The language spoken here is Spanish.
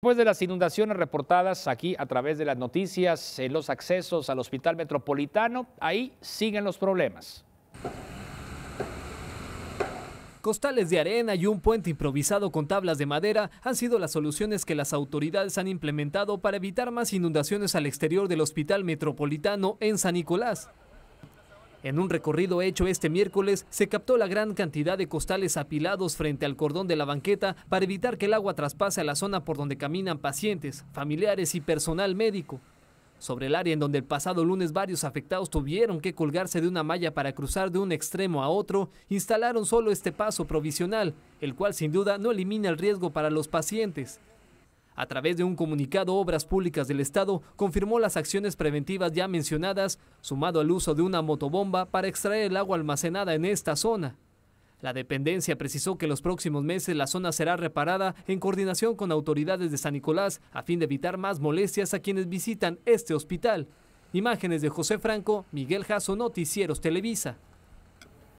Después de las inundaciones reportadas aquí a través de las noticias en los accesos al Hospital Metropolitano, ahí siguen los problemas. Costales de arena y un puente improvisado con tablas de madera han sido las soluciones que las autoridades han implementado para evitar más inundaciones al exterior del Hospital Metropolitano en San Nicolás. En un recorrido hecho este miércoles, se captó la gran cantidad de costales apilados frente al cordón de la banqueta para evitar que el agua traspase a la zona por donde caminan pacientes, familiares y personal médico. Sobre el área en donde el pasado lunes varios afectados tuvieron que colgarse de una malla para cruzar de un extremo a otro, instalaron solo este paso provisional, el cual sin duda no elimina el riesgo para los pacientes. A través de un comunicado, Obras Públicas del Estado confirmó las acciones preventivas ya mencionadas, sumado al uso de una motobomba para extraer el agua almacenada en esta zona. La dependencia precisó que los próximos meses la zona será reparada en coordinación con autoridades de San Nicolás a fin de evitar más molestias a quienes visitan este hospital. Imágenes de José Franco, Miguel Jasso, Noticieros Televisa.